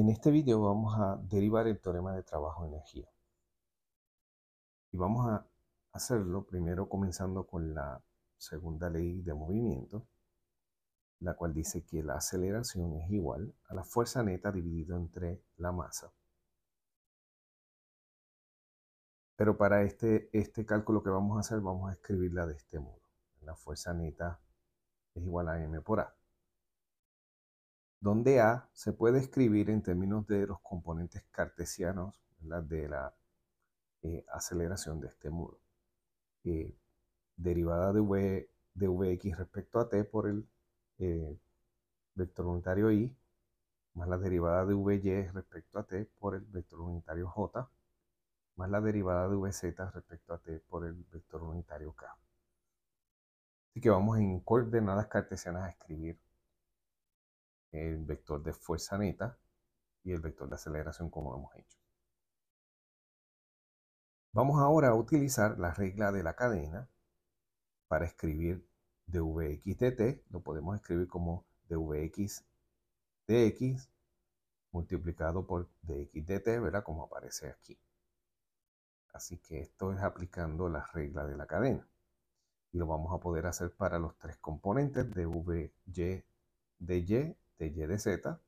En este video vamos a derivar el teorema de trabajo-energía. Y vamos a hacerlo primero comenzando con la segunda ley de movimiento, la cual dice que la aceleración es igual a la fuerza neta dividido entre la masa. Pero para este, este cálculo que vamos a hacer vamos a escribirla de este modo. La fuerza neta es igual a m por a donde A se puede escribir en términos de los componentes cartesianos de la eh, aceleración de este muro, eh, derivada de, de Vx respecto a t por el eh, vector unitario i, más la derivada de Vy respecto a t por el vector unitario j, más la derivada de Vz respecto a t por el vector unitario k. Así que vamos en coordenadas cartesianas a escribir el vector de fuerza neta y el vector de aceleración como hemos hecho. Vamos ahora a utilizar la regla de la cadena para escribir dvx dt lo podemos escribir como dvx dx multiplicado por dt ¿verdad? Como aparece aquí. Así que esto es aplicando la regla de la cadena. Y lo vamos a poder hacer para los tres componentes de v, y, de Y de Z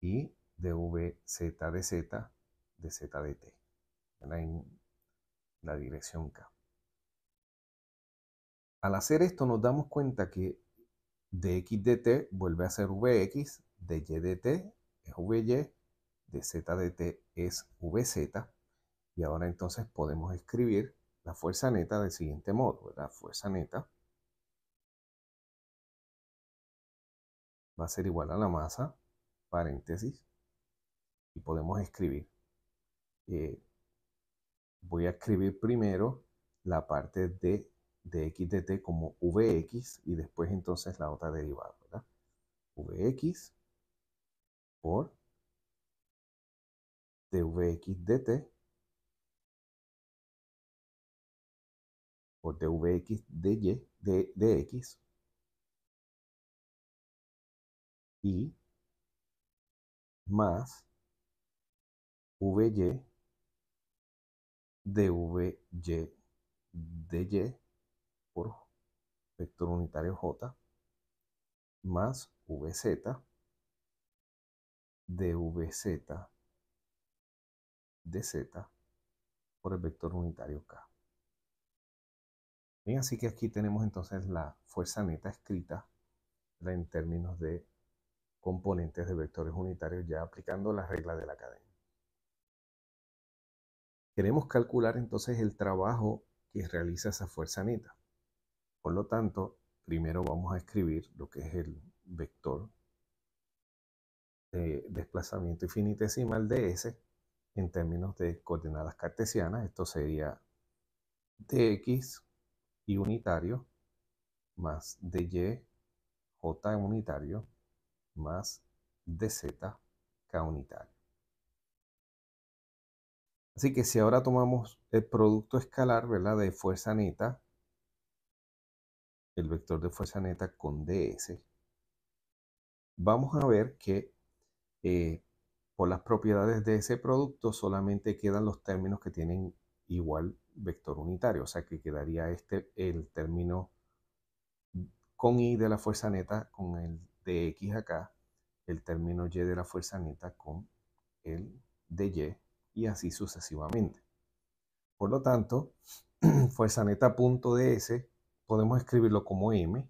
y de V, Z de Z, de Z de T, en la dirección K. Al hacer esto nos damos cuenta que de X de T vuelve a ser VX, de Y de T es VY, de Z de T es VZ, y ahora entonces podemos escribir la fuerza neta del siguiente modo, la Fuerza neta va a ser igual a la masa, paréntesis, y podemos escribir. Eh, voy a escribir primero la parte de, de x como vx y después entonces la otra derivada, ¿verdad? vx por dvx dt por dvx dy, de dx y más VY de Y por vector unitario J más VZ de Z por el vector unitario K. Bien, así que aquí tenemos entonces la fuerza neta escrita en términos de componentes de vectores unitarios ya aplicando las reglas de la cadena. Queremos calcular entonces el trabajo que realiza esa fuerza neta. Por lo tanto, primero vamos a escribir lo que es el vector de desplazamiento infinitesimal de S en términos de coordenadas cartesianas. Esto sería dx y unitario más dy j unitario más dz k unitario. Así que si ahora tomamos el producto escalar ¿verdad? de fuerza neta, el vector de fuerza neta con ds, vamos a ver que eh, por las propiedades de ese producto solamente quedan los términos que tienen igual vector unitario, o sea que quedaría este el término con i de la fuerza neta con el de X acá, el término Y de la fuerza neta con el de Y y así sucesivamente. Por lo tanto, fuerza neta punto de podemos escribirlo como M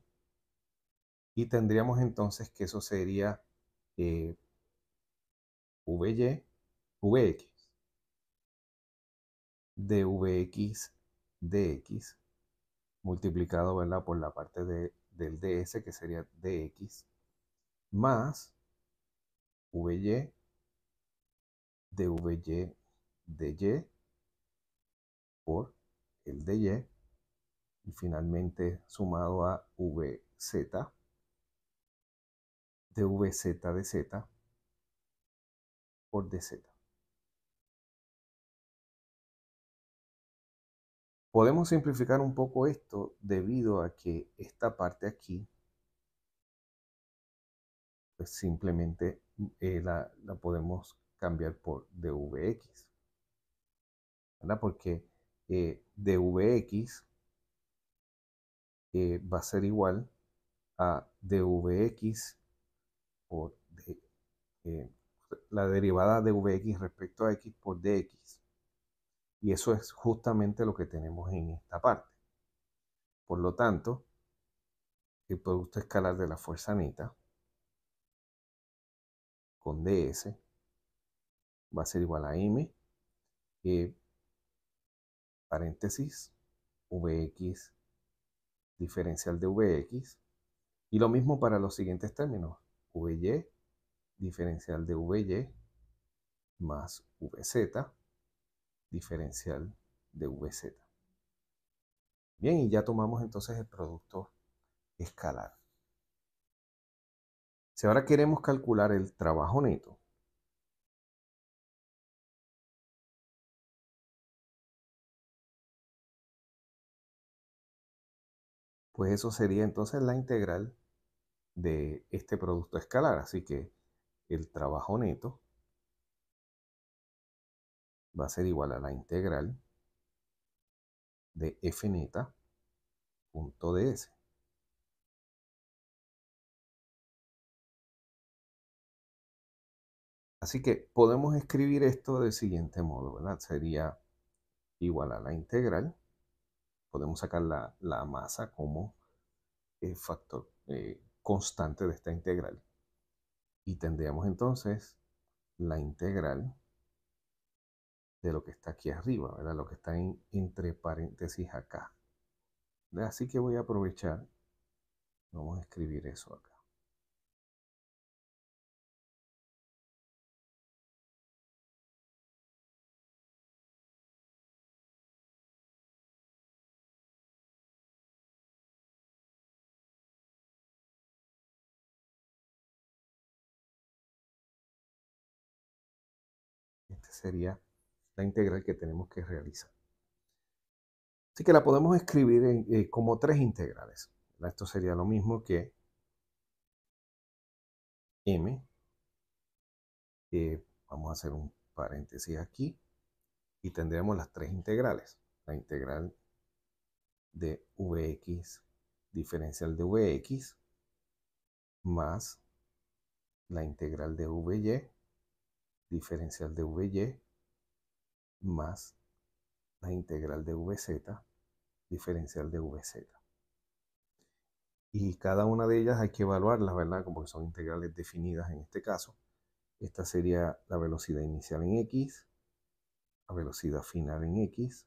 y tendríamos entonces que eso sería eh, VY, VX de VX DX multiplicado ¿verdad? por la parte de, del DS que sería DX más VY de VY de Y por el de Y y finalmente sumado a VZ de VZ de Z por DZ. Podemos simplificar un poco esto debido a que esta parte aquí pues, simplemente eh, la, podemos cambiar por dvx. Porque eh, dvx eh, va a ser igual a dvx por la derivada de vx respecto a x por dx. Y eso es justamente lo que tenemos en esta parte. Por lo tanto, el producto escalar de la fuerza neta con ds va a ser igual a m paréntesis vx diferencial de vx y lo mismo para los siguientes términos vy diferencial de vy más vz diferencial de vz bien y ya tomamos entonces el producto escalar si ahora queremos calcular el trabajo neto, pues eso sería entonces la integral de este producto escalar. Así que el trabajo neto va a ser igual a la integral de f neta punto ds. Así que podemos escribir esto del siguiente modo, ¿verdad? Sería igual a la integral. Podemos sacar la, masa como el eh, factor eh, constante de esta integral. Y tendríamos entonces la integral de lo que está aquí arriba, ¿verdad? Lo que está entre paréntesis acá. Así que voy a aprovechar. Vamos a escribir eso acá. sería la integral que tenemos que realizar. Así que la podemos escribir eh, como tres integrales. Esto sería lo mismo que m. vamos a hacer un paréntesis aquí y tendremos las tres integrales. La integral de vx diferencial de vx más la integral de vy diferencial de VY e más la integral de VZ, diferencial de VZ. Y cada una de ellas hay que evaluarlas, ¿verdad? Como que son integrales definidas en este caso. Esta sería la velocidad inicial en X, la velocidad final en X.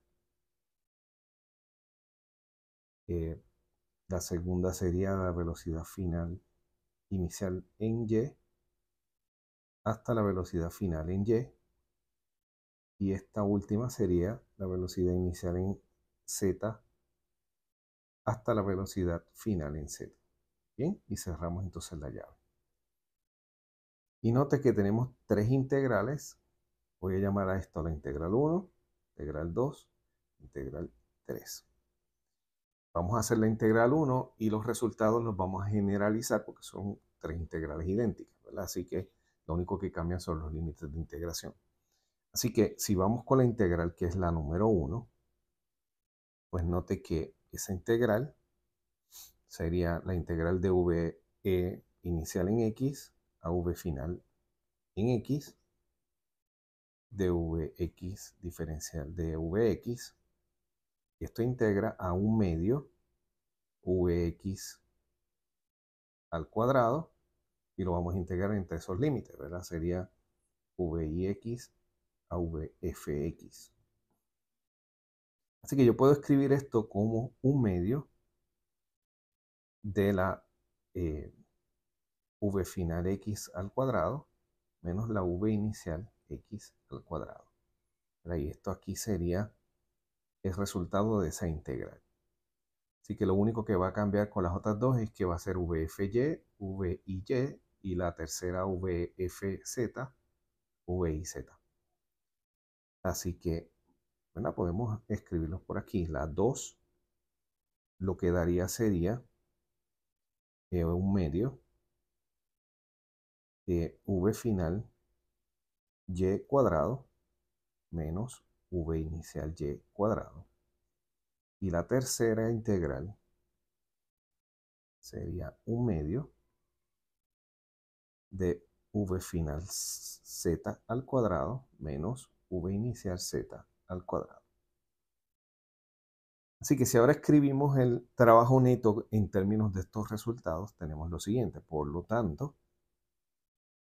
Eh, la segunda sería la velocidad final inicial en Y hasta la velocidad final en y y esta última sería la velocidad inicial en z hasta la velocidad final en z. Bien, y cerramos entonces la llave. Y note que tenemos tres integrales. Voy a llamar a esto la integral 1, integral 2, integral 3. Vamos a hacer la integral 1 y los resultados los vamos a generalizar porque son tres integrales idénticas, ¿verdad? Así que lo único que cambia son los límites de integración. Así que si vamos con la integral, que es la número 1, pues note que esa integral sería la integral de VE inicial en X a V final en X de VX diferencial de VX. Y esto integra a un medio VX al cuadrado y lo vamos a integrar entre esos límites, ¿verdad? Sería VIX a VFX. Así que yo puedo escribir esto como un medio de la eh, v final x al cuadrado menos la v inicial x al cuadrado. Y esto aquí sería el resultado de esa integral. Así que lo único que va a cambiar con las otras dos es que va a ser vfy, VIY y la tercera VFZ, VIZ. Así que bueno podemos escribirlos por aquí. La 2 lo que daría sería eh, un medio de V final Y cuadrado menos V inicial Y cuadrado. Y la tercera integral sería un medio de v final z al cuadrado menos v inicial z al cuadrado. Así que si ahora escribimos el trabajo neto en términos de estos resultados, tenemos lo siguiente. Por lo tanto,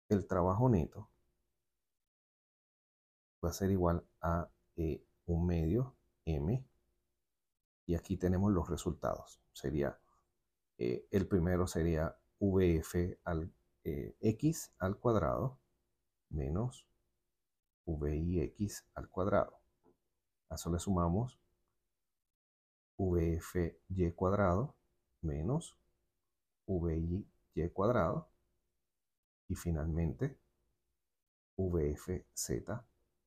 el trabajo neto va a ser igual a eh, un medio m. Y aquí tenemos los resultados. Sería, eh, el primero sería vf al eh, x al cuadrado menos vix al cuadrado. A eso le sumamos vfy cuadrado menos y cuadrado y finalmente vfz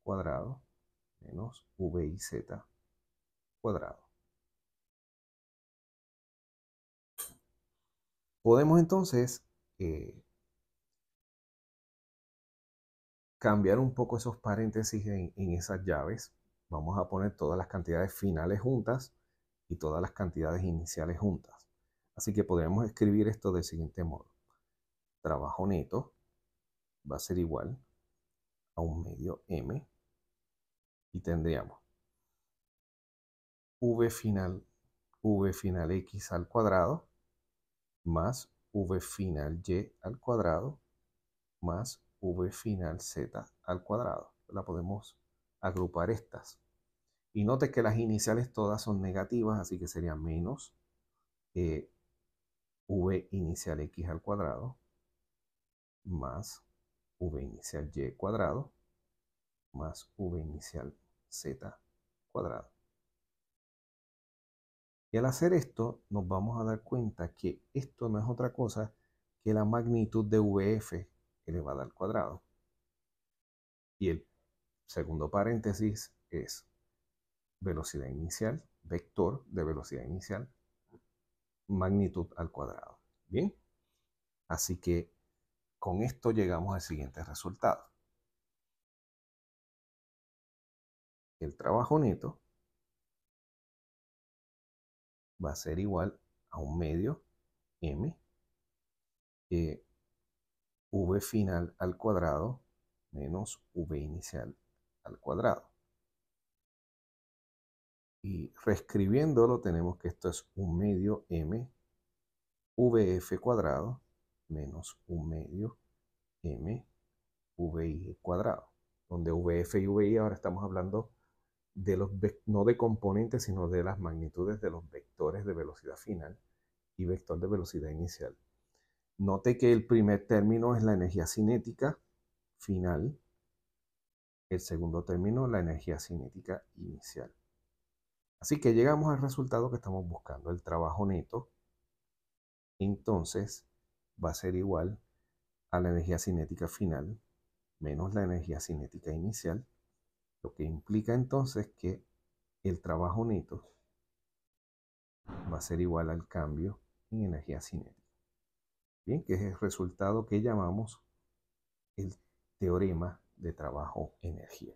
cuadrado menos viz cuadrado. Podemos entonces eh, cambiar un poco esos paréntesis en, esas llaves. Vamos a poner todas las cantidades finales juntas y todas las cantidades iniciales juntas. Así que podremos escribir esto de siguiente modo. Trabajo neto va a ser igual a un medio m y tendríamos v final v final x al cuadrado más v final y al cuadrado más v final z al cuadrado. La podemos agrupar estas. Y note que las iniciales todas son negativas, así que sería menos eh, v inicial x al cuadrado más v inicial y cuadrado más v inicial z cuadrado. Y al hacer esto nos vamos a dar cuenta que esto no es otra cosa que la magnitud de VF elevada al cuadrado. Y el segundo paréntesis es velocidad inicial, vector de velocidad inicial, magnitud al cuadrado. Bien, así que con esto llegamos al siguiente resultado. El trabajo neto va a ser igual a un medio m eh, v final al cuadrado menos v inicial al cuadrado. Y reescribiéndolo tenemos que esto es un medio m vf cuadrado menos un medio m vi cuadrado, donde vf y vi ahora estamos hablando de los, no de componentes, sino de las magnitudes de los vectores de velocidad final y vector de velocidad inicial. Note que el primer término es la energía cinética final, el segundo término la energía cinética inicial. Así que llegamos al resultado que estamos buscando, el trabajo neto. Entonces va a ser igual a la energía cinética final menos la energía cinética inicial, lo que implica entonces que el trabajo neto va a ser igual al cambio en energía cinética. Bien, que es el resultado que llamamos el teorema de trabajo-energía.